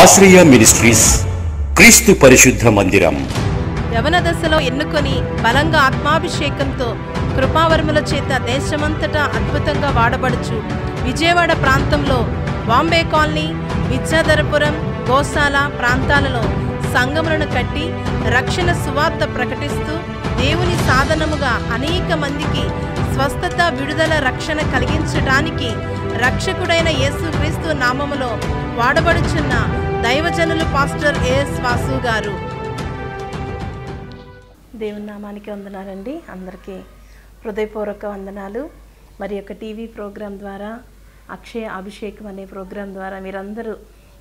ఆశ్రయ మినిస్ట్రీస్ క్రీస్తు పరిశుద్ధ మందిరం యవన దశలో ఎన్నుకొని బలంగా ఆత్మాభిషేకంతో కృపావర్ముల చేత దేశమంతటా అద్భుతంగా వాడబడుచు విజయవాడ ప్రాంతంలో బాంబే కాలనీ విద్యాధరపురం గోశాల ప్రాంతాలలో సంగములను కట్టి రక్షణ సువార్త ప్రకటిస్తూ దేవుని సాధనముగా అనేక మందికి స్వస్థత విడుదల రక్షణ కలిగించడానికి రక్షకుడైన యేసుక్రీస్తు నామములో వాడబడుచున్న దైవజనులు పాస్టర్ ఏఎస్ వాసు గారు దేవుని నామానికి వందనాలండి అందరికీ హృదయపూర్వక వందనాలు మరి యొక్క టీవీ ప్రోగ్రాం ద్వారా అక్షయ అభిషేకం అనే ప్రోగ్రాం ద్వారా మీరందరూ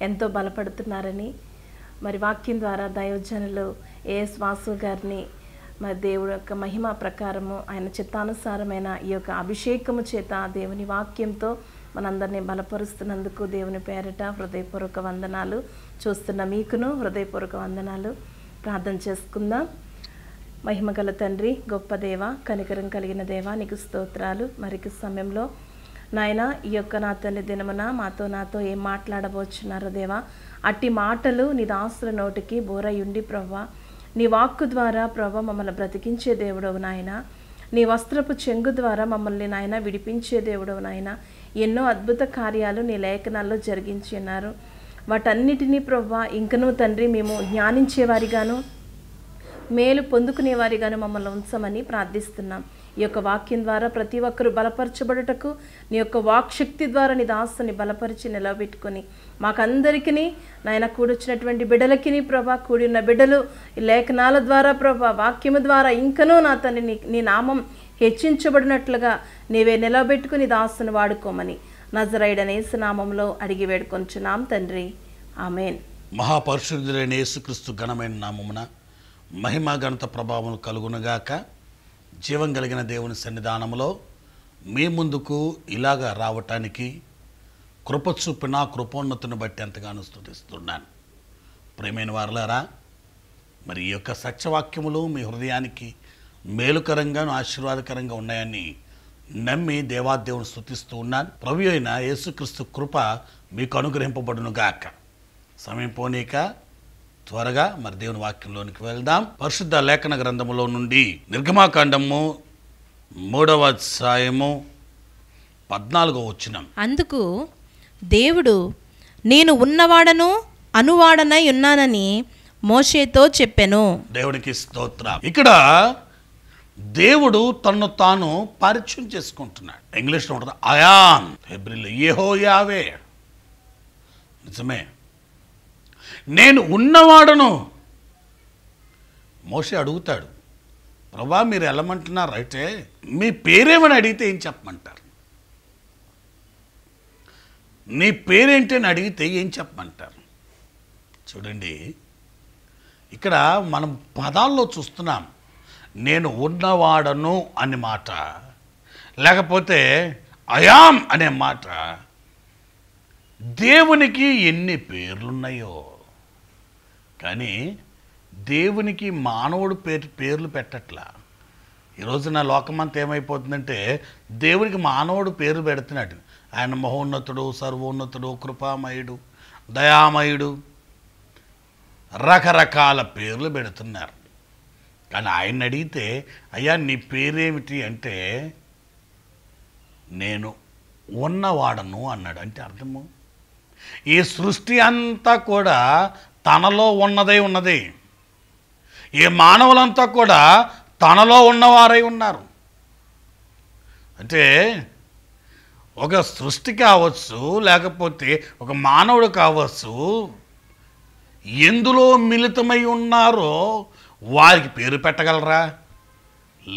ఎంతో బలపడుతున్నారని మరి వాక్యం ద్వారా దైవజనులు ఏఎస్ వాసు గారిని మరి దేవుడు యొక్క మహిమ ప్రకారము ఆయన చిత్తానుసారమైన ఈ యొక్క అభిషేకము చేత దేవుని వాక్యంతో మనందరినీ బలపరుస్తున్నందుకు దేవుని పేరిట హృదయపూర్వక వందనాలు చూస్తున్న మీకును హృదయపూర్వక వందనాలు ప్రార్థన చేసుకుందాం మహిమగల తండ్రి గొప్ప దేవ కనికరం కలిగిన దేవ నీకు స్తోత్రాలు మరికి సమయంలో నాయన ఈ యొక్క నా తండ్రి దినమున మాతో నాతో ఏం మాట్లాడబోచున్నారో దేవా అట్టి మాటలు నీ దాసుల నోటికి బోరయుండి ప్రవ్వ నీ వాక్కు ద్వారా ప్రభ మమ్మల్ని బ్రతికించే దేవుడవు నాయన నీ వస్త్రపు చెంగు ద్వారా మమ్మల్ని నాయన విడిపించే దేవుడవు నాయన ఎన్నో అద్భుత కార్యాలు నీ లేఖనాల్లో జరిగించి ఉన్నారు వాటన్నిటినీ ప్రవ్వా ఇంకనూ తండ్రి మేము జ్ఞానించేవారిగాను మేలు పొందుకునేవారిగాను మమ్మల్ని ఉంచమని ప్రార్థిస్తున్నాం ఈ యొక్క వాక్యం ద్వారా ప్రతి ఒక్కరు బలపరచబడుటకు నీ యొక్క వాక్శక్తి ద్వారా నీ దాస్తుని బలపరిచి నిలబెట్టుకొని మాకందరికీ నాయన కూడొచ్చినటువంటి బిడ్డలకి ప్రభా కూడిన బిడ్డలు లేఖనాల ద్వారా ప్రభా వాక్యము ద్వారా ఇంకనూ నా తండ్రి నీ నామం హెచ్చించబడినట్లుగా నీవే నిలబెట్టుకుని దాసును వాడుకోమని నజరైడనే నామంలో అడిగి వేడుకొంచున్నాం తండ్రి ఆమెన్ మహాపరుషుడైన యేసుక్రీస్తు ఘనమైన నామమున మహిమ గణత ప్రభావం కలుగునుగాక జీవం కలిగిన దేవుని సన్నిధానంలో మీ ముందుకు ఇలాగ రావటానికి కృప చూపిన కృపోన్నతిని బట్టి ఎంతగానో స్థుతిస్తున్నాను ప్రేమైన వారులారా మరి ఈ యొక్క సత్యవాక్యములు మీ హృదయానికి మేలుకరంగాను ఆశీర్వాదకరంగా ఉన్నాయని నమ్మి దేవాదేవుని స్థుతిస్తూ ఉన్నాను ప్రభు అయిన యేసుక్రీస్తు కృప మీకు అనుగ్రహింపబడునుగాక సమయం పోనీక త్వరగా మరి దేవుని వాక్యంలోనికి వెళ్దాం పరిశుద్ధ లేఖన గ్రంథములో నుండి నిర్గమాకాండము మూడవ అధ్యాయము పద్నాలుగో వచ్చిన అందుకు దేవుడు నేను ఉన్నవాడను అనువాడనై ఉన్నానని మోషేతో చెప్పాను దేవుడికి స్తోత్రం ఇక్కడ దేవుడు తన్ను తాను పరిచయం చేసుకుంటున్నాడు ఇంగ్లీష్లో ఉంటుంది అయాన్ ఫిబ్రిల్ ఏహో యావే నిజమే నేను ఉన్నవాడను మోసే అడుగుతాడు ప్రభా మీరు వెళ్ళమంటున్నారు అయితే మీ పేరేమని అడిగితే ఏం చెప్పమంటారు నీ పేరేంటి అని అడిగితే ఏం చెప్పమంటారు చూడండి ఇక్కడ మనం పదాల్లో చూస్తున్నాం నేను ఉన్నవాడను అనే మాట లేకపోతే అయాం అనే మాట దేవునికి ఎన్ని పేర్లున్నాయో కానీ దేవునికి మానవుడు పేరు పేర్లు పెట్టట్లా ఈరోజు నా లోకమంతా ఏమైపోతుందంటే దేవునికి మానవుడు పేరు పెడుతున్నాడు ఆయన మహోన్నతుడు సర్వోన్నతుడు కృపామయుడు దయామయుడు రకరకాల పేర్లు పెడుతున్నారు కానీ ఆయన అడిగితే అయ్యా నీ పేరేమిటి అంటే నేను ఉన్నవాడను అన్నాడు అంటే అర్థము ఈ సృష్టి అంతా కూడా తనలో ఉన్నదై ఉన్నది ఈ మానవులంతా కూడా తనలో ఉన్నవారై ఉన్నారు అంటే ఒక సృష్టి కావచ్చు లేకపోతే ఒక మానవుడు కావచ్చు ఎందులో మిళితమై ఉన్నారో వారికి పేరు పెట్టగలరా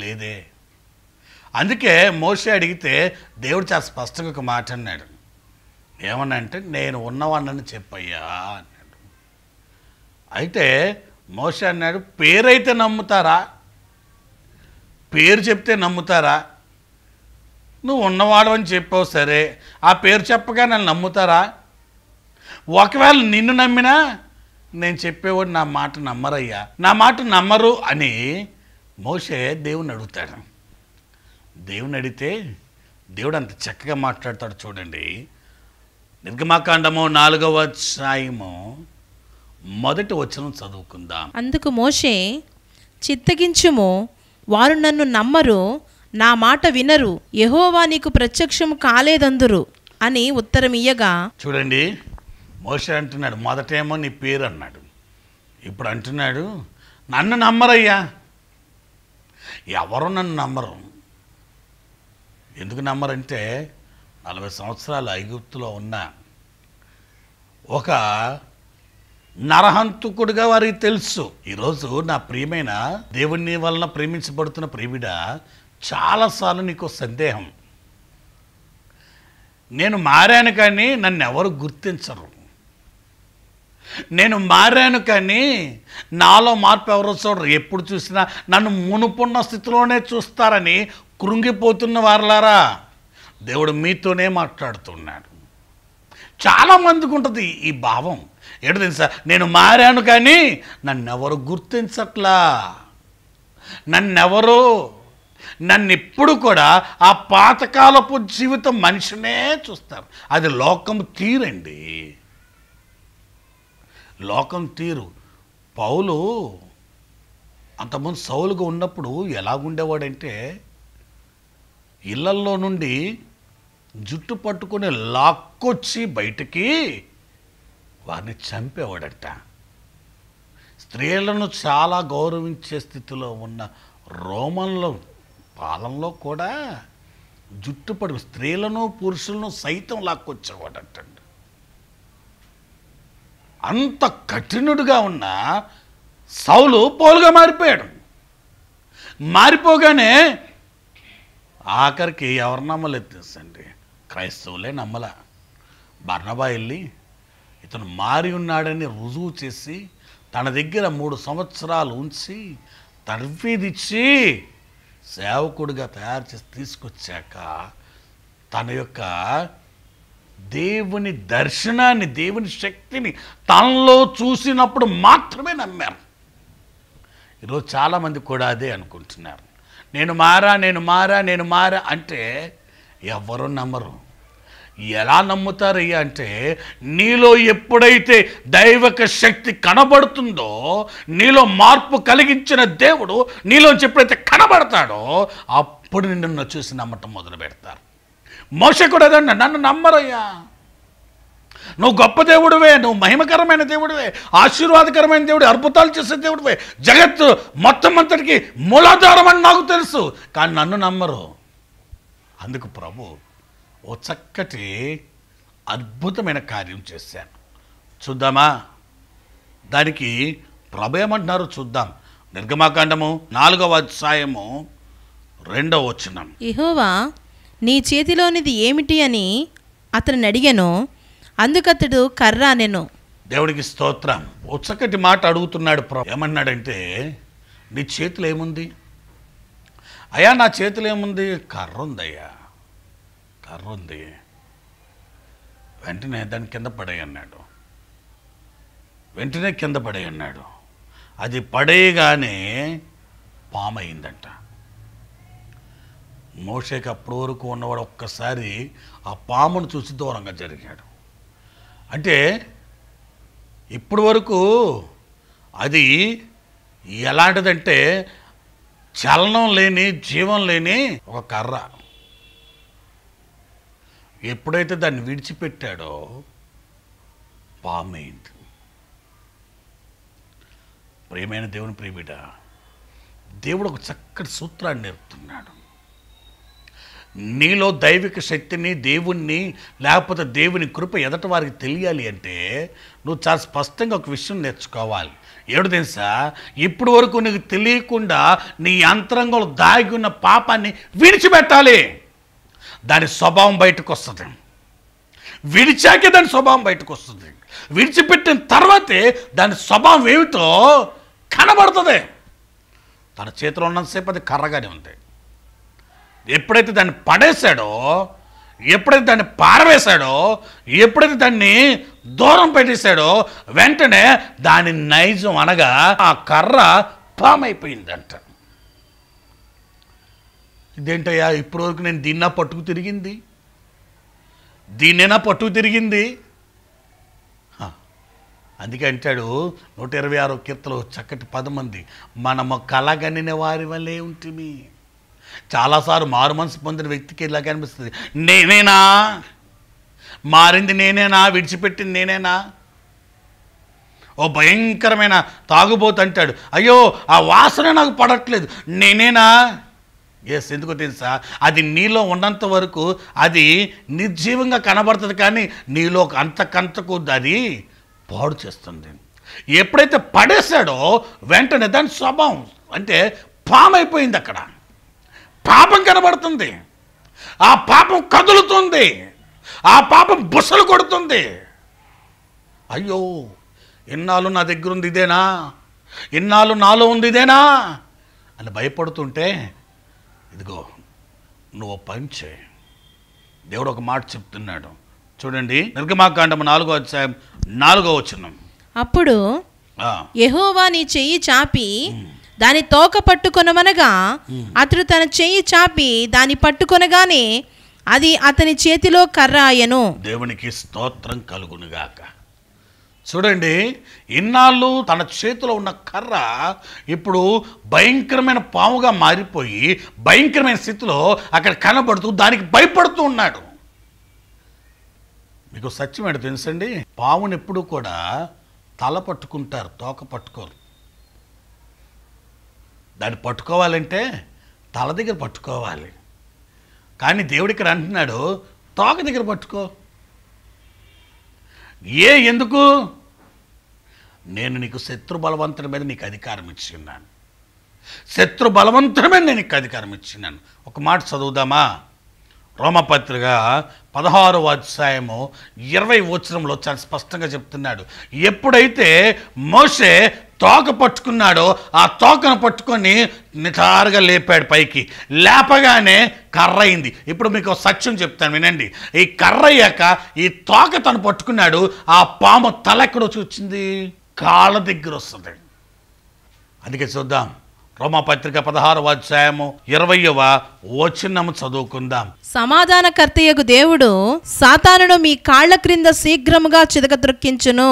లేదే అందుకే మోసే అడిగితే దేవుడు చాలా స్పష్టంగా ఒక మాట అన్నాడు ఏమనంటే నేను ఉన్నవాడిని చెప్పయ్యా అన్నాడు అయితే మోసే అన్నాడు పేరైతే నమ్ముతారా పేరు చెప్తే నమ్ముతారా నువ్వు ఉన్నవాడు అని చెప్పావు సరే ఆ పేరు చెప్పగా నన్ను నమ్ముతారా ఒకవేళ నిన్ను నమ్మినా నేను చెప్పేవాడు నా మాట నమ్మరయ్యా నా మాట నమ్మరు అని మోసే దేవుని అడుగుతాడు దేవుని అడిగితే దేవుడు అంత చక్కగా మాట్లాడతాడు చూడండి నిర్గమాకాండము నాలుగవ సాయము మొదటి వచనం చదువుకుందాం అందుకు మోషే చిత్తగించుము వారు నన్ను నమ్మరు నా మాట వినరు యహోవా నీకు ప్రత్యక్షము కాలేదందురు అని ఉత్తరం ఇయ్యగా చూడండి మోసే అంటున్నాడు మొదటేమో నీ పేరు అన్నాడు ఇప్పుడు అంటున్నాడు నన్ను నమ్మరయ్యా ఎవరు నన్ను నమ్మరు ఎందుకు నమ్మరంటే నలభై సంవత్సరాలు ఐగుప్తులో ఉన్న ఒక నరహంతుకుడుగా వారికి తెలుసు ఈరోజు నా ప్రియమైన దేవుని వలన ప్రేమించబడుతున్న ప్రేమిడ చాలాసార్లు నీకు సందేహం నేను మారాను కానీ నన్ను ఎవరు గుర్తించరు నేను మారాను కానీ నాలో మార్పు ఎవరో చూడరు ఎప్పుడు చూసినా నన్ను మునుపున్న స్థితిలోనే చూస్తారని కృంగిపోతున్న వారలారా దేవుడు మీతోనే మాట్లాడుతున్నాడు చాలామందికి ఉంటుంది ఈ భావం ఏంటో తెలుసా నేను మారాను కానీ నన్నెవరు గుర్తించట్లా నన్నెవరు నన్ను కూడా ఆ పాతకాలపు జీవితం మనిషినే చూస్తారు అది లోకం తీరండి లోకం తీరు పౌలు అంతకుముందు సౌలుగా ఉన్నప్పుడు ఎలాగుండేవాడంటే ఇళ్లల్లో నుండి జుట్టు పట్టుకుని లాక్కొచ్చి బయటికి వారిని చంపేవాడట స్త్రీలను చాలా గౌరవించే స్థితిలో ఉన్న రోమన్ల పాలనలో కూడా జుట్టు పడు స్త్రీలను పురుషులను సైతం లాక్కొచ్చేవాడటండి అంత కఠినుడుగా ఉన్న సౌలు పోలుగా మారిపోయాడు మారిపోగానే ఆఖరికి ఎవరు నమ్మలేదు తెలుసండి క్రైస్తవులే నమ్మలా బర్ణబా వెళ్ళి ఇతను మారి ఉన్నాడని రుజువు చేసి తన దగ్గర మూడు సంవత్సరాలు ఉంచి తర్వీదిచ్చి సేవకుడిగా తయారు చేసి తీసుకొచ్చాక తన యొక్క దేవుని దర్శనాన్ని దేవుని శక్తిని తనలో చూసినప్పుడు మాత్రమే నమ్మారు ఈరోజు చాలామంది కూడా అదే అనుకుంటున్నారు నేను మారా నేను మారా నేను మారా అంటే ఎవరు నమ్మరు ఎలా నమ్ముతారయ్యా అంటే నీలో ఎప్పుడైతే దైవక శక్తి కనబడుతుందో నీలో మార్పు కలిగించిన దేవుడు నీలో ఎప్పుడైతే కనబడతాడో అప్పుడు నిన్ను చూసి నమ్మటం మొదలు పెడతారు మోస కూడా నన్ను నమ్మరయ్యా నువ్వు గొప్ప దేవుడివే నువ్వు మహిమకరమైన దేవుడివే ఆశీర్వాదకరమైన దేవుడు అద్భుతాలు చేసే దేవుడివే జగత్తు మొత్తం అంతటికి మూలాధారం అని నాకు తెలుసు కానీ నన్ను నమ్మరు అందుకు ప్రభు ఓ చక్కటి అద్భుతమైన కార్యం చేశాను చూద్దామా దానికి ప్రభు ఏమంటున్నారు చూద్దాం నిర్గమాకాండము నాలుగవ అధ్యాయము రెండవ వచ్చినం ఇహోవా నీ చేతిలోనిది ఏమిటి అని అతను అడిగాను అందుకతడు కర్ర నేను దేవుడికి స్తోత్రం ఉచ్చకటి మాట అడుగుతున్నాడు ఏమన్నాడంటే నీ చేతులు ఏముంది అయ్యా నా చేతులు ఏముంది కర్ర ఉందయ్యా కర్ర ఉంది వెంటనే దాని కింద పడేయన్నాడు వెంటనే కింద పడేయన్నాడు అది పడేయగానే పామయిందంట అయిందంట మోషేకి అప్పటి వరకు ఉన్నవాడు ఒక్కసారి ఆ పామును చూసి దూరంగా జరిగాడు అంటే ఇప్పటి వరకు అది ఎలాంటిదంటే చలనం లేని జీవం లేని ఒక కర్ర ఎప్పుడైతే దాన్ని విడిచిపెట్టాడో పామైంది ప్రియమైన దేవుని ప్రియబిడ దేవుడు ఒక చక్కటి సూత్రాన్ని నేర్పుతున్నాడు నీలో దైవిక శక్తిని దేవుణ్ణి లేకపోతే దేవుని కృప ఎదట వారికి తెలియాలి అంటే నువ్వు చాలా స్పష్టంగా ఒక విషయం నేర్చుకోవాలి ఏడు తెలుసా ఇప్పటి వరకు నీకు తెలియకుండా నీ యంత్రంగంలో దాగి ఉన్న పాపాన్ని విడిచిపెట్టాలి దాని స్వభావం బయటకు వస్తుంది విడిచాకే దాని స్వభావం బయటకు వస్తుంది విడిచిపెట్టిన తర్వాతే దాని స్వభావం ఏమిటో కనబడుతుంది తన చేతిలో ఉన్నంతసేపు అది కర్రగానే ఉంది ఎప్పుడైతే దాన్ని పడేశాడో ఎప్పుడైతే దాన్ని పారవేశాడో ఎప్పుడైతే దాన్ని దూరం పెట్టేశాడో వెంటనే దాని నైజం అనగా ఆ కర్ర పామైపోయిందంట ఇదేంటయ్యా ఇప్పుడు వరకు నేను దీన్నా పట్టుకు తిరిగింది దీన్నైనా పట్టుకు తిరిగింది అందుకే అంటాడు నూట ఇరవై ఆరో కీర్తలు చక్కటి పదమంది మనము కలగనిన వారి వల్లే ఉంటుంది చాలాసార్లు మారు మనసు పొందిన వ్యక్తికి ఇలా కనిపిస్తుంది నేనేనా మారింది నేనేనా విడిచిపెట్టింది నేనేనా ఓ భయంకరమైన తాగుబోతు అంటాడు అయ్యో ఆ వాసన నాకు పడట్లేదు నేనేనా ఎస్ ఎందుకో తెలుసా అది నీలో ఉన్నంత వరకు అది నిర్జీవంగా కనబడుతుంది కానీ నీలో అంతకంతకు అది పాడు చేస్తుంది ఎప్పుడైతే పడేశాడో వెంటనే దాని స్వభావం అంటే పామైపోయింది అక్కడ పాపం కనబడుతుంది ఆ పాపం కదులుతుంది ఆ పాపం బుసలు కొడుతుంది అయ్యో ఇన్నాళ్ళు నా దగ్గర ఉంది ఇదేనా ఇన్నాళ్ళు నాలో ఉంది ఇదేనా అని భయపడుతుంటే ఇదిగో నువ్వు పంచే దేవుడు ఒక మాట చెప్తున్నాడు చూడండి నిర్గమాకాండము నాలుగో అధ్యాయం నాలుగో వచ్చిన అప్పుడు యహోవా నీ చెయ్యి చాపి దాని తోక పట్టుకొనమనగా అతడు తన చెయ్యి చాపి దాన్ని పట్టుకొనగానే అది అతని చేతిలో కర్ర ఆయను దేవునికి స్తోత్రం కలుగునుగాక చూడండి ఇన్నాళ్ళు తన చేతిలో ఉన్న కర్ర ఇప్పుడు భయంకరమైన పాముగా మారిపోయి భయంకరమైన స్థితిలో అక్కడ కనబడుతూ దానికి భయపడుతూ ఉన్నాడు మీకు సత్యం ఏంటో తెలుసండి పావును ఎప్పుడు కూడా తల పట్టుకుంటారు తోక పట్టుకోరు దాన్ని పట్టుకోవాలంటే తల దగ్గర పట్టుకోవాలి కానీ దేవుడు ఇక్కడ అంటున్నాడు తోక దగ్గర పట్టుకో ఏ ఎందుకు నేను నీకు శత్రు బలవంతుడి మీద నీకు అధికారం ఇచ్చిన్నాను శత్రు బలవంతుడి మీద నేను నీకు అధికారం ఇచ్చిన్నాను ఒక మాట చదువుదామా రోమపత్రిక పదహారవ అధ్యాయము ఇరవై వచనంలో చాలా స్పష్టంగా చెప్తున్నాడు ఎప్పుడైతే మోసే తోక పట్టుకున్నాడో ఆ తోకను పట్టుకొని నిటారుగా లేపాడు పైకి లేపగానే కర్ర అయింది ఇప్పుడు మీకు సత్యం చెప్తాను వినండి ఈ కర్ర అయ్యాక ఈ తోక తను పట్టుకున్నాడు ఆ పాము తల ఎక్కడ వచ్చింది కాళ్ళ దగ్గర వస్తుంది అందుకే చూద్దాం రోమపత్రిక పదహారవ అధ్యాయము ఇరవయవ వచనము చదువుకుందాం సమాధానకర్తయ్యకు దేవుడు సాతానును మీ కాళ్ల క్రింద శీఘ్రముగా చిదక దొరికించును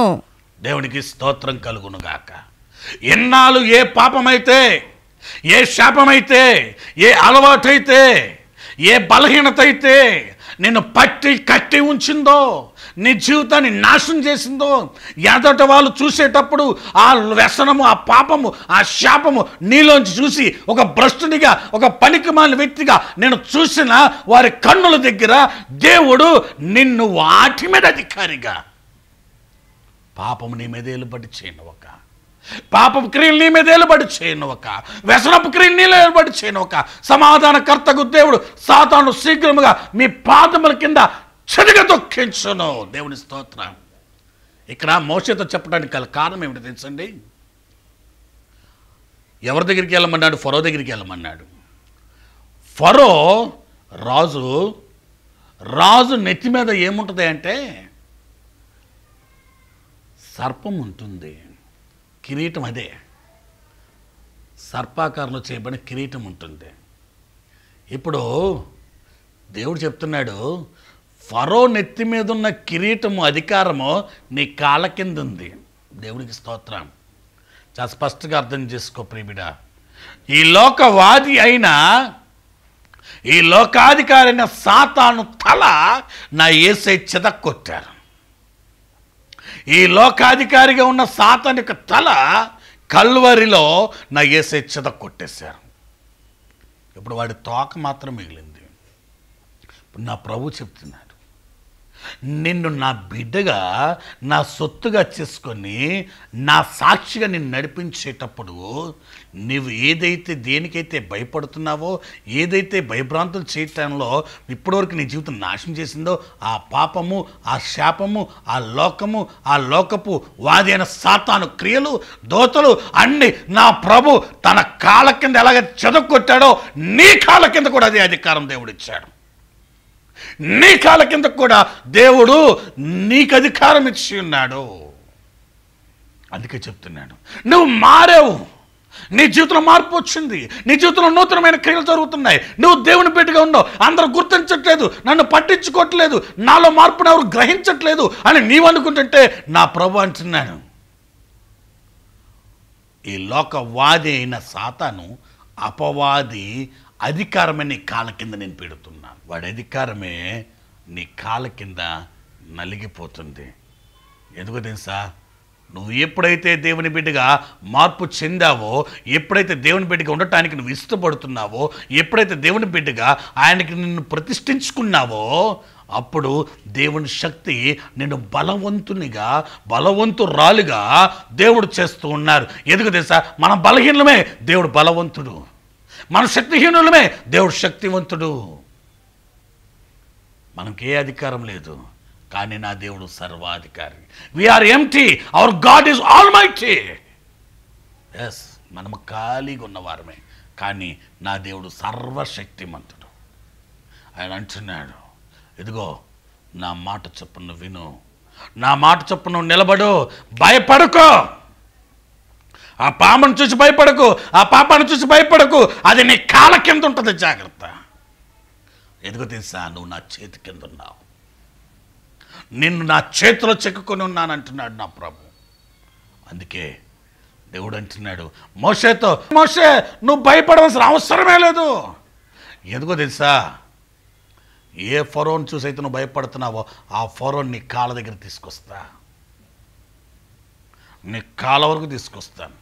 దేవునికి స్తోత్రం కలుగునుగాక ఎన్నాళ్ళు ఏ పాపమైతే ఏ శాపమైతే ఏ అలవాటైతే ఏ బలహీనత అయితే నిన్ను పట్టి కట్టి ఉంచిందో నీ జీవితాన్ని నాశనం చేసిందో ఎదట వాళ్ళు చూసేటప్పుడు ఆ వ్యసనము ఆ పాపము ఆ శాపము నీలోంచి చూసి ఒక భ్రష్టునిగా ఒక పనికిమాలిన వ్యక్తిగా నేను చూసిన వారి కన్నుల దగ్గర దేవుడు నిన్ను వాటి మీద అధికారిగా పాపము నీ మీద ఎలుబడి చేయను ఒక పాప క్రియలు నీ మీద ఏలుబడి ఒక వ్యసనపు క్రియలు నీళ్ళు ఏలుబడి సమాధాన సమాధానకర్తకు దేవుడు సాతాను శీఘ్రముగా మీ పాదముల కింద చెడుగా దొక్కించును దేవుని స్తోత్ర ఇక్కడ మోసతో చెప్పడానికి గల కారణం ఏమిటి తెలుసండి ఎవరి దగ్గరికి వెళ్ళమన్నాడు ఫరో దగ్గరికి వెళ్ళమన్నాడు ఫరో రాజు రాజు నెత్తి మీద ఏముంటుంది అంటే సర్పం ఉంటుంది కిరీటం అదే సర్పాకారంలో చేయబడిన కిరీటం ఉంటుంది ఇప్పుడు దేవుడు చెప్తున్నాడు ఫరో నెత్తి మీద ఉన్న కిరీటము అధికారము నీ కాళ్ళ కింద ఉంది దేవుడికి స్తోత్రం చాలా స్పష్టంగా అర్థం చేసుకో ప్రియబిడ ఈ లోకవాది అయిన ఈ లోకాధికారైన సాతాను తల నా ఏసై చెదక్కొట్టారు ఈ లోకాధికారిగా ఉన్న సాతని యొక్క తల కల్వరిలో నా చెద కొట్టేశారు ఇప్పుడు వాడి తోక మాత్రం మిగిలింది నా ప్రభు చెప్తున్నాను నిన్ను నా బిడ్డగా నా సొత్తుగా చేసుకొని నా సాక్షిగా నిన్ను నడిపించేటప్పుడు నువ్వు ఏదైతే దేనికైతే భయపడుతున్నావో ఏదైతే భయభ్రాంతులు చేయటంలో ఇప్పటివరకు నీ జీవితం నాశనం చేసిందో ఆ పాపము ఆ శాపము ఆ లోకము ఆ లోకపు వాది అయిన సాతాను క్రియలు దోతలు అన్ని నా ప్రభు తన కాళ్ళ కింద ఎలాగ చెదక్కొట్టాడో నీ కాళ్ళ కింద కూడా అదే అధికారం దేవుడిచ్చాడు నీ కాల కింద కూడా దేవుడు నీకు అధికారం ఇచ్చి ఉన్నాడు అందుకే చెప్తున్నాడు నువ్వు మారావు నీ జీవితంలో మార్పు వచ్చింది నీ జీవితంలో నూతనమైన క్రియలు జరుగుతున్నాయి నువ్వు దేవుని బిడ్డగా ఉన్నావు అందరూ గుర్తించట్లేదు నన్ను పట్టించుకోవట్లేదు నాలో మార్పును ఎవరు గ్రహించట్లేదు అని నీవు అనుకుంటుంటే నా ప్రభు అంటున్నాను ఈ లోకవాది అయిన సాతాను అపవాది అధికారమైన కాల కింద నేను పెడుతున్నాను వాడి అధికారమే నీ కాళ్ళ కింద నలిగిపోతుంది ఎందుకు తెలుసా నువ్వు ఎప్పుడైతే దేవుని బిడ్డగా మార్పు చెందావో ఎప్పుడైతే దేవుని బిడ్డగా ఉండటానికి నువ్వు ఇష్టపడుతున్నావో ఎప్పుడైతే దేవుని బిడ్డగా ఆయనకి నిన్ను ప్రతిష్ఠించుకున్నావో అప్పుడు దేవుని శక్తి నిన్ను బలవంతునిగా బలవంతురాలుగా దేవుడు చేస్తూ ఉన్నారు ఎందుకు తెలుసా మనం బలహీనమే దేవుడు బలవంతుడు మన శక్తిహీనులమే దేవుడు శక్తివంతుడు మనకే అధికారం లేదు కానీ నా దేవుడు సర్వాధికారి we are empty hour God is all yes మనము ఖాళీగా ఉన్నవారమే కానీ నా దేవుడు సర్వశక్తిమంతుడు ఆయన అంటున్నాడు ఇదిగో నా మాట చొప్పున విను నా మాట చొప్పున నిలబడు భయపడకో ఆ పామును చూసి భయపడకు ఆ పాపాను చూసి భయపడకు అది నీ కాళ్ళ కింద ఉంటుంది జాగ్రత్త ఎందుకు తెలుసా నువ్వు నా చేతి కింద ఉన్నావు నిన్ను నా చేతిలో చెక్కుకొని ఉన్నానంటున్నాడు నా ప్రభు అందుకే దేవుడు అంటున్నాడు మోషేతో మోషే నువ్వు భయపడవలసిన అవసరమే లేదు ఎందుకో తెలుసా ఏ ఫరోన్ చూసైతే నువ్వు భయపడుతున్నావో ఆ ఫరోన్ నీ కాళ్ళ దగ్గర తీసుకొస్తా నీ కాళ్ళ వరకు తీసుకొస్తాను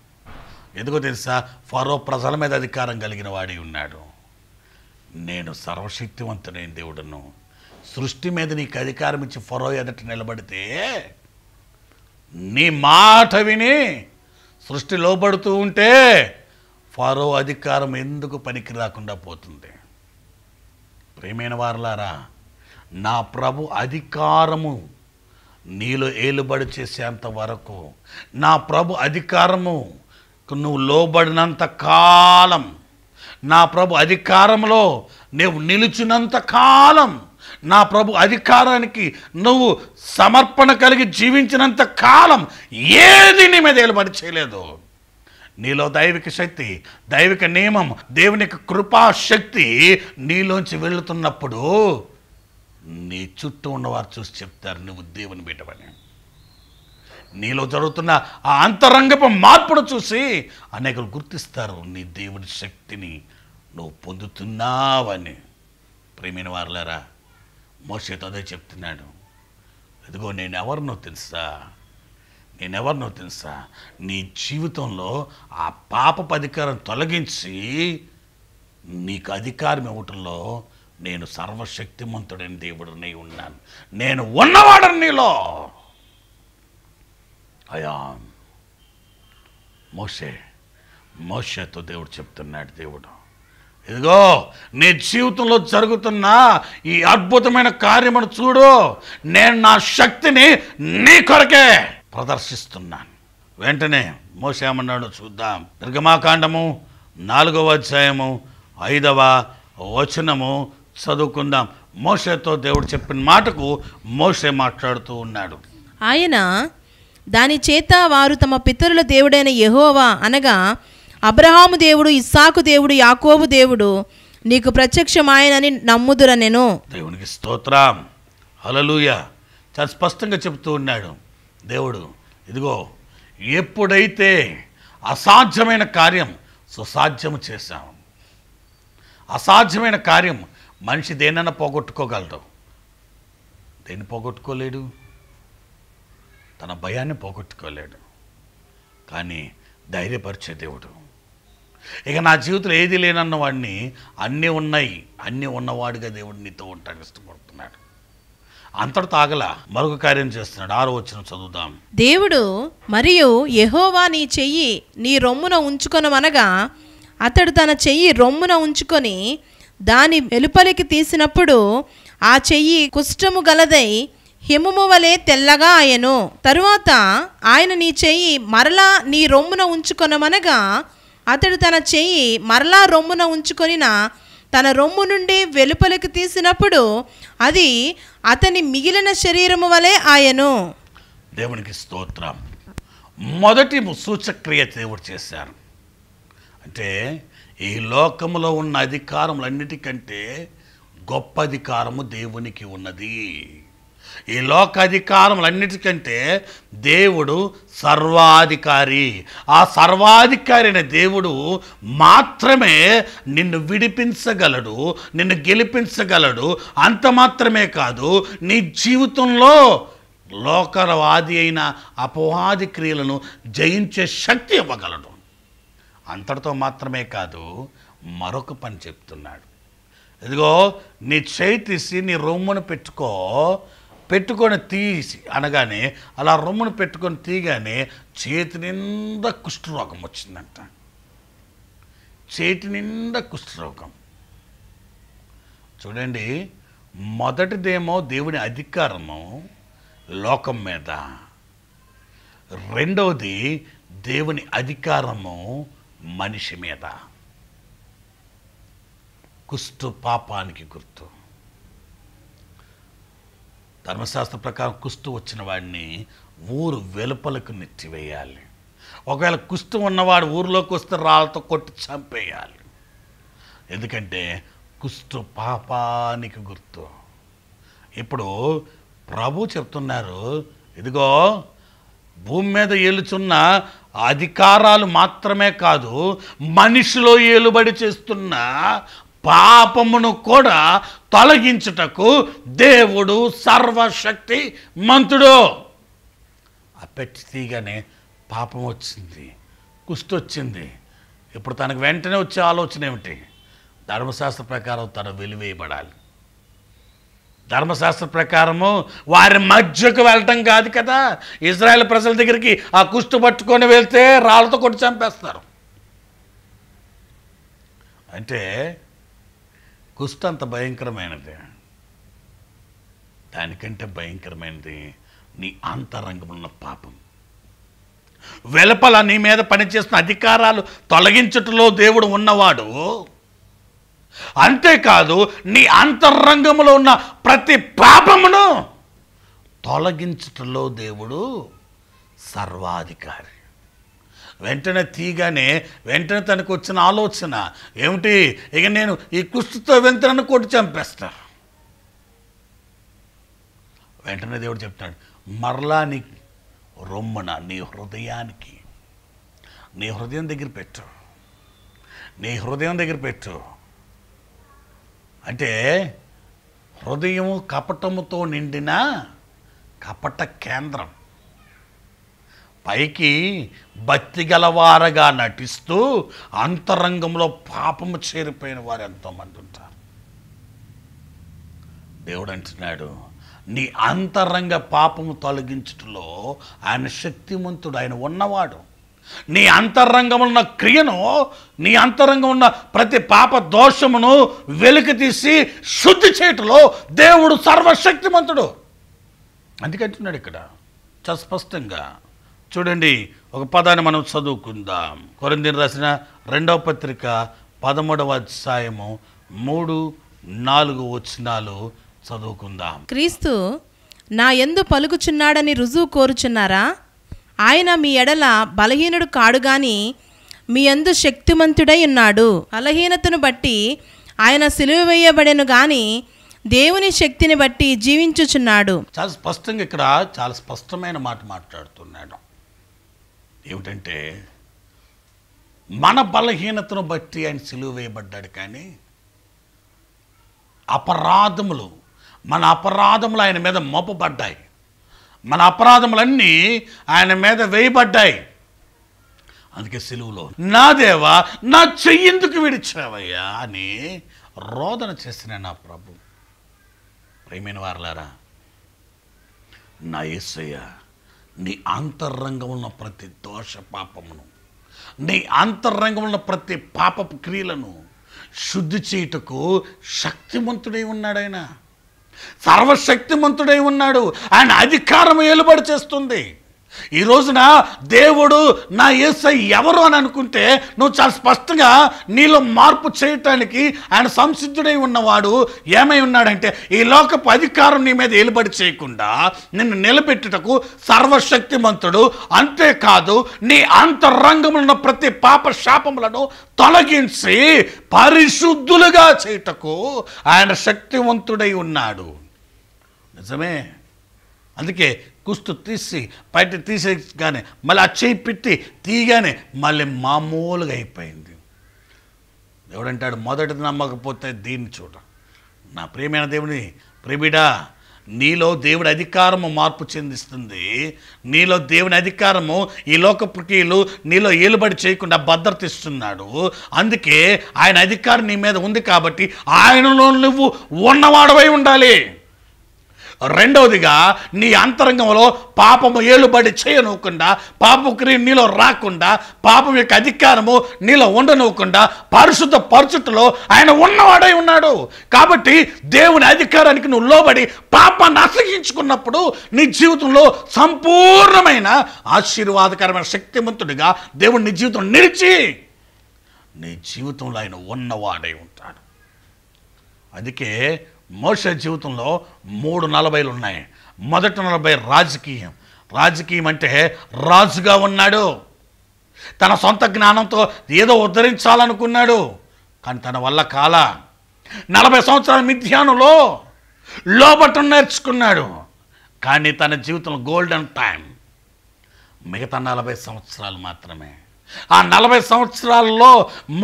ఎందుకో తెలుసా ఫరో ప్రజల మీద అధికారం కలిగిన వాడి ఉన్నాడు నేను సర్వశక్తివంతుడైన దేవుడను సృష్టి మీద నీకు అధికారం ఇచ్చి ఫరో ఎదట నిలబడితే నీ మాట విని సృష్టి లోబడుతూ ఉంటే ఫరో అధికారం ఎందుకు పనికి రాకుండా పోతుంది ప్రేమైన వారలారా నా ప్రభు అధికారము నీలో ఏలుబడి చేసేంత వరకు నా ప్రభు అధికారము నువ్వు లోబడినంత కాలం నా ప్రభు అధికారంలో నువ్వు నిలిచినంత కాలం నా ప్రభు అధికారానికి నువ్వు సమర్పణ కలిగి జీవించినంత కాలం ఏది నీ మీద ఏలుబడి చేయలేదు నీలో దైవిక శక్తి దైవిక నియమం దేవుని కృపాశక్తి నీలోంచి వెళుతున్నప్పుడు నీ చుట్టూ ఉన్నవారు చూసి చెప్తారు నువ్వు దేవుని బిడ్డవని నీలో జరుగుతున్న ఆ అంతరంగపు మార్పును చూసి అనేకలు గుర్తిస్తారు నీ దేవుడి శక్తిని నువ్వు పొందుతున్నావని ప్రేమైన వారులారా మోసేతో అదే చెప్తున్నాడు ఇదిగో నేను ఎవరినో తెలుసా నేనెవరినో తెలుసా నీ జీవితంలో ఆ పాప అధికారం తొలగించి నీకు అధికారం ఇవ్వటంలో నేను సర్వశక్తిమంతుడైన దేవుడిని ఉన్నాను నేను ఉన్నవాడని నీలో అయాం మోసే మోసతో దేవుడు చెప్తున్నాడు దేవుడు ఇదిగో నీ జీవితంలో జరుగుతున్న ఈ అద్భుతమైన కార్యమును చూడు నేను నా శక్తిని నీ కొరకే ప్రదర్శిస్తున్నాను వెంటనే మోసేమన్నాడు చూద్దాం నిర్గమాకాండము నాలుగవ అధ్యాయము ఐదవ వచనము చదువుకుందాం మోసేతో దేవుడు చెప్పిన మాటకు మోసే మాట్లాడుతూ ఉన్నాడు ఆయన దాని చేత వారు తమ పితరుల దేవుడైన యహోవా అనగా అబ్రహాము దేవుడు ఇస్సాకు దేవుడు యాకోబు దేవుడు నీకు ప్రత్యక్షమాయనని నమ్ముదుర నేను దేవునికి స్తోత్రం అలలుయ చాలా స్పష్టంగా చెబుతూ ఉన్నాడు దేవుడు ఇదిగో ఎప్పుడైతే అసాధ్యమైన కార్యం సుసాధ్యము చేశాము అసాధ్యమైన కార్యం మనిషి దేనైనా పోగొట్టుకోగలడు దేన్ని పోగొట్టుకోలేడు తన భయాన్ని పోగొట్టుకోలేడు కానీ ధైర్యపరిచే దేవుడు ఇక నా జీవితంలో ఏది లేనన్న వాడిని అన్నీ ఉన్నాయి అన్నీ ఉన్నవాడిగా దేవుడు నీతో ఉంటాడు ఇష్టపడుతున్నాడు అంతటి తాగల మరొక కార్యం చేస్తున్నాడు ఆరో వచ్చిన చదువుదాం దేవుడు మరియు యహోవా నీ చెయ్యి నీ రొమ్మున ఉంచుకొనమనగా అతడు తన చెయ్యి రొమ్మున ఉంచుకొని దాని వెలుపలికి తీసినప్పుడు ఆ చెయ్యి కుష్టము గలదై హిమము వలె తెల్లగా ఆయను తరువాత ఆయన నీ చెయ్యి మరలా నీ రొమ్మున ఉంచుకొనమనగా అతడు తన చెయ్యి మరలా రొమ్మున ఉంచుకొనిన తన రొమ్ము నుండి వెలుపలికి తీసినప్పుడు అది అతని మిగిలిన శరీరము వలె ఆయను దేవునికి స్తోత్రం మొదటి సూచక్రియ దేవుడు చేశారు అంటే ఈ లోకంలో ఉన్న అధికారములన్నిటికంటే గొప్ప అధికారము దేవునికి ఉన్నది ఈ లోక అధికారములన్నిటికంటే దేవుడు సర్వాధికారి ఆ సర్వాధికారి అయిన దేవుడు మాత్రమే నిన్ను విడిపించగలడు నిన్ను గెలిపించగలడు అంత మాత్రమే కాదు నీ జీవితంలో లోకరవాది అయిన అపవాది క్రియలను జయించే శక్తి ఇవ్వగలడు అంతటితో మాత్రమే కాదు మరొక పని చెప్తున్నాడు ఇదిగో నీ చేయి తీసి నీ రొమ్మును పెట్టుకో పెట్టుకొని తీసి అనగానే అలా రొమ్మును పెట్టుకొని తీయగానే చేతి నిండా కుష్ఠరోగం వచ్చిందంట చేతి నిండా కుష్ఠరోగం చూడండి మొదటిదేమో దేవుని అధికారము లోకం మీద రెండవది దేవుని అధికారము మనిషి మీద కుష్టు పాపానికి గుర్తు ధర్మశాస్త్ర ప్రకారం కుస్తు వచ్చిన వాడిని ఊరు వెలుపలకు నెచ్చివేయాలి ఒకవేళ కుస్తు ఉన్నవాడు ఊరిలోకి వస్తే రాళ్ళతో కొట్టి చంపేయాలి ఎందుకంటే కుస్తు పాపానికి గుర్తు ఇప్పుడు ప్రభు చెప్తున్నారు ఇదిగో భూమి మీద ఏలుచున్న అధికారాలు మాత్రమే కాదు మనిషిలో ఏలుబడి చేస్తున్న పాపమును కూడా తొలగించుటకు దేవుడు సర్వశక్తి మంతుడు ఆ పెట్టి తీగానే పాపం వచ్చింది కుస్తు వచ్చింది ఇప్పుడు తనకు వెంటనే వచ్చే ఆలోచన ఏమిటి ధర్మశాస్త్ర ప్రకారం తను వెలివేయబడాలి ధర్మశాస్త్ర ప్రకారము వారి మధ్యకు వెళ్ళటం కాదు కదా ఇజ్రాయెల్ ప్రజల దగ్గరికి ఆ కుష్టు పట్టుకొని వెళ్తే రాళ్ళతో కొట్టి చంపేస్తారు అంటే కుష్టు అంత భయంకరమైనది దానికంటే భయంకరమైనది నీ అంతరంగమున్న పాపం వెలపల నీ మీద పనిచేసిన అధికారాలు తొలగించుటలో దేవుడు ఉన్నవాడు అంతేకాదు నీ అంతరంగంలో ఉన్న ప్రతి పాపమును తొలగించుటలో దేవుడు సర్వాధికారి వెంటనే తీయగానే వెంటనే తనకు వచ్చిన ఆలోచన ఏమిటి ఇక నేను ఈ కుస్తుతో వెంతనను కొట్టి చంపేస్తా వెంటనే దేవుడు చెప్తాడు మరలా నీ రొమ్మన నీ హృదయానికి నీ హృదయం దగ్గర పెట్టు నీ హృదయం దగ్గర పెట్టు అంటే హృదయం కపటముతో నిండిన కపట కేంద్రం పైకి భక్తి గలవారగా నటిస్తూ అంతరంగంలో పాపము చేరిపోయిన వారు ఎంతోమంది ఉంటారు దేవుడు అంటున్నాడు నీ అంతరంగ పాపము తొలగించుటలో ఆయన శక్తిమంతుడు ఆయన ఉన్నవాడు నీ అంతరంగం ఉన్న క్రియను నీ అంతరంగం ఉన్న ప్రతి పాప దోషమును వెలికి తీసి శుద్ధి చేయటంలో దేవుడు సర్వశక్తిమంతుడు అందుకంటున్నాడు ఇక్కడ చస్పష్టంగా స్పష్టంగా చూడండి ఒక పదాన్ని మనం చదువుకుందాం కొరందిని రాసిన రెండవ పత్రిక పదమూడవ అధ్యాయము మూడు నాలుగు వచ్చినాలు చదువుకుందాం క్రీస్తు నా ఎందు పలుకుచున్నాడని రుజువు కోరుచున్నారా ఆయన మీ ఎడల బలహీనుడు కాడు గాని మీ ఎందు శక్తిమంతుడై ఉన్నాడు బలహీనతను బట్టి ఆయన సిలువ వేయబడెను గాని దేవుని శక్తిని బట్టి జీవించుచున్నాడు చాలా స్పష్టంగా ఇక్కడ చాలా స్పష్టమైన మాట మాట్లాడుతున్నాడు ఏమిటంటే మన బలహీనతను బట్టి ఆయన సెలువు వేయబడ్డాడు కానీ అపరాధములు మన అపరాధములు ఆయన మీద మోపబడ్డాయి మన అపరాధములన్నీ ఆయన మీద వేయబడ్డాయి అందుకే సెలువులో నా దేవా నా చెయ్యిందుకు విడిచావయ్యా అని రోదన చేసిన నా ప్రభు ప్రేమైన వారలారా నా ఏసయ్యా నీ ఉన్న ప్రతి దోష పాపమును నీ ఉన్న ప్రతి పాప క్రియలను శుద్ధి చేయుటకు శక్తిమంతుడై ఉన్నాడు ఆయన సర్వశక్తిమంతుడై ఉన్నాడు ఆయన అధికారం ఏలుబడి చేస్తుంది ఈ రోజున దేవుడు నా ఏసై ఎవరు అని అనుకుంటే నువ్వు చాలా స్పష్టంగా నీలో మార్పు చేయటానికి ఆయన సంసిద్ధుడై ఉన్నవాడు ఏమై ఉన్నాడంటే ఈ లోకపు అధికారం నీ మీద ఏలుబడి చేయకుండా నిన్ను నిలబెట్టుటకు సర్వశక్తిమంతుడు అంతేకాదు నీ అంతరంగములున్న ప్రతి పాప శాపములను తొలగించి పరిశుద్ధులుగా చేయుటకు ఆయన శక్తివంతుడై ఉన్నాడు నిజమే అందుకే కుస్తు తీసి బయట తీసేగానే మళ్ళీ అచ్చేయి పెట్టి తీయగానే మళ్ళీ మామూలుగా అయిపోయింది ఎవడంటాడు మొదటిది నమ్మకపోతే దీన్ని చూడ నా ప్రియమైన దేవుని ప్రేమిడా నీలో దేవుడి అధికారము మార్పు చెందిస్తుంది నీలో దేవుని అధికారము ఈ లోక ప్రక్రియలు నీలో ఏలుబడి చేయకుండా భద్రత ఇస్తున్నాడు అందుకే ఆయన అధికారం నీ మీద ఉంది కాబట్టి ఆయనలో నువ్వు ఉన్నవాడవై ఉండాలి రెండవదిగా నీ అంతరంగంలో పాపము ఏలుబడి చేయనివ్వకుండా పాపం క్రియ నీలో రాకుండా పాపం యొక్క అధికారము నీలో ఉండనివ్వకుండా పరిశుద్ధ పరచుటలో ఆయన ఉన్నవాడై ఉన్నాడు కాబట్టి దేవుని అధికారానికి నువ్వు లోబడి పాపాన్ని అసహించుకున్నప్పుడు నీ జీవితంలో సంపూర్ణమైన ఆశీర్వాదకరమైన శక్తివంతుడిగా దేవుని నీ జీవితం నిలిచి నీ జీవితంలో ఆయన ఉన్నవాడై ఉంటాడు అందుకే మోసే జీవితంలో మూడు నలభైలు ఉన్నాయి మొదటి నలభై రాజకీయం రాజకీయం అంటే రాజుగా ఉన్నాడు తన సొంత జ్ఞానంతో ఏదో ఉద్ధరించాలనుకున్నాడు కానీ తన వల్ల కాల నలభై సంవత్సరాల మిథ్యానులో లోబట్టం నేర్చుకున్నాడు కానీ తన జీవితంలో గోల్డెన్ టైం మిగతా నలభై సంవత్సరాలు మాత్రమే ఆ నలభై సంవత్సరాల్లో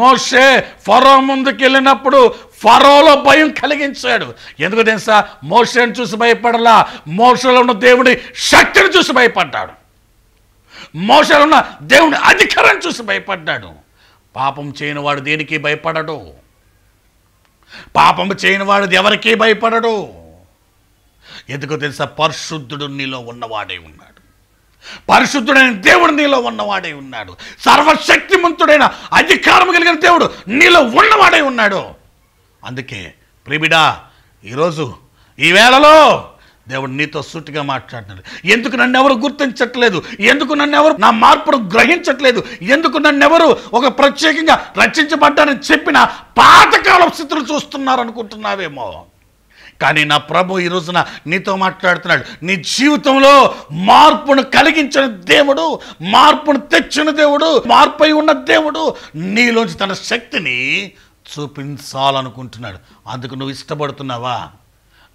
మోసే ఫరో ముందుకు వెళ్ళినప్పుడు ఫరోలో భయం కలిగించాడు ఎందుకు తెలుసా మోషను చూసి భయపడలా మోషలో ఉన్న దేవుడి శక్తిని చూసి భయపడ్డాడు మోసలో ఉన్న దేవుని అధికారం చూసి భయపడ్డాడు పాపం చేయని వాడు దేనికి భయపడడు పాపం చేయని వాడు ఎవరికీ భయపడడు ఎందుకు తెలుసా పరిశుద్ధుడు నీలో ఉన్నవాడే ఉన్నాడు పరిశుద్ధుడైన దేవుడు నీలో ఉన్నవాడై ఉన్నాడు సర్వశక్తిమంతుడైన అధికారం కలిగిన దేవుడు నీలో ఉన్నవాడై ఉన్నాడు అందుకే ప్రిబిడా ఈరోజు ఈ వేళలో దేవుడు నీతో సూటిగా మాట్లాడినాడు ఎందుకు నన్ను ఎవరు గుర్తించట్లేదు ఎందుకు నన్ను ఎవరు నా మార్పును గ్రహించట్లేదు ఎందుకు నన్ను ఎవరు ఒక ప్రత్యేకంగా రచించబడ్డానని చెప్పిన పాతకాల స్థితులు చూస్తున్నారు అనుకుంటున్నావేమో కానీ నా ప్రభు ఈ రోజున నీతో మాట్లాడుతున్నాడు నీ జీవితంలో మార్పును కలిగించిన దేవుడు మార్పును తెచ్చిన దేవుడు మార్పై ఉన్న దేవుడు నీలోంచి తన శక్తిని చూపించాలనుకుంటున్నాడు అందుకు నువ్వు ఇష్టపడుతున్నావా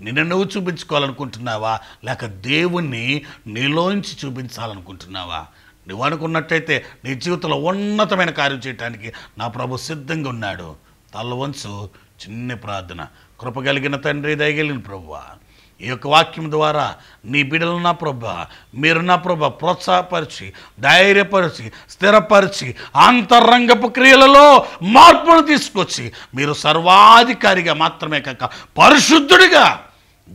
నిన్ను నువ్వు చూపించుకోవాలనుకుంటున్నావా లేక దేవుణ్ణి నీలోంచి చూపించాలనుకుంటున్నావా నువ్వు అనుకున్నట్టయితే నీ జీవితంలో ఉన్నతమైన కార్యం చేయడానికి నా ప్రభు సిద్ధంగా ఉన్నాడు తల్లవంచు చిన్న ప్రార్థన కృపగలిగిన తండ్రి దయగలిగిన ప్రభువ ఈ యొక్క వాక్యం ద్వారా నీ బిడ్డలు నా ప్రభ మీరు నా ప్రభ ప్రోత్సాహపరిచి ధైర్యపరిచి స్థిరపరిచి అంతరంగపు క్రియలలో మార్పును తీసుకొచ్చి మీరు సర్వాధికారిగా మాత్రమే కాక పరిశుద్ధుడిగా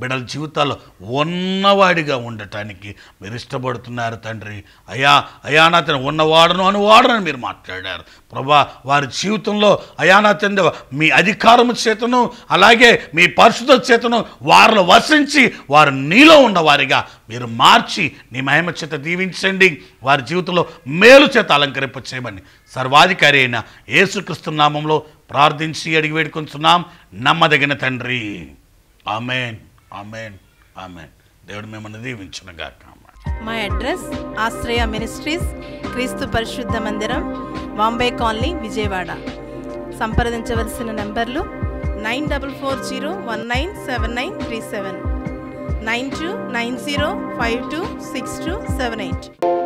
బిడల జీవితాలు ఉన్నవాడిగా ఉండటానికి మీరు ఇష్టపడుతున్నారు తండ్రి అయా అయానాథని ఉన్నవాడును అనువాడను మీరు మాట్లాడారు ప్రభా వారి జీవితంలో అయానాథండి మీ అధికారం చేతను అలాగే మీ పరిశుద్ధ చేతను వారిలో వసించి వారు నీలో ఉన్నవారిగా మీరు మార్చి నీ మహిమ చేత దీవించండి వారి జీవితంలో మేలు చేత అలంకరింప చేయమని సర్వాధికారి అయిన యేసుక్రీస్తు నామంలో ప్రార్థించి అడిగి వేడుకుంటున్నాం నమ్మదగిన తండ్రి ఆమెన్ ఆమెన్ ఆమెన్ దేవుడు మిమ్మల్ని గాక మా అడ్రస్ ఆశ్రయ మినిస్ట్రీస్ క్రీస్తు పరిశుద్ధ మందిరం బాంబే కాలనీ విజయవాడ సంప్రదించవలసిన నెంబర్లు nine double four zero one nine seven nine three seven nine two nine zero five two six two seven eight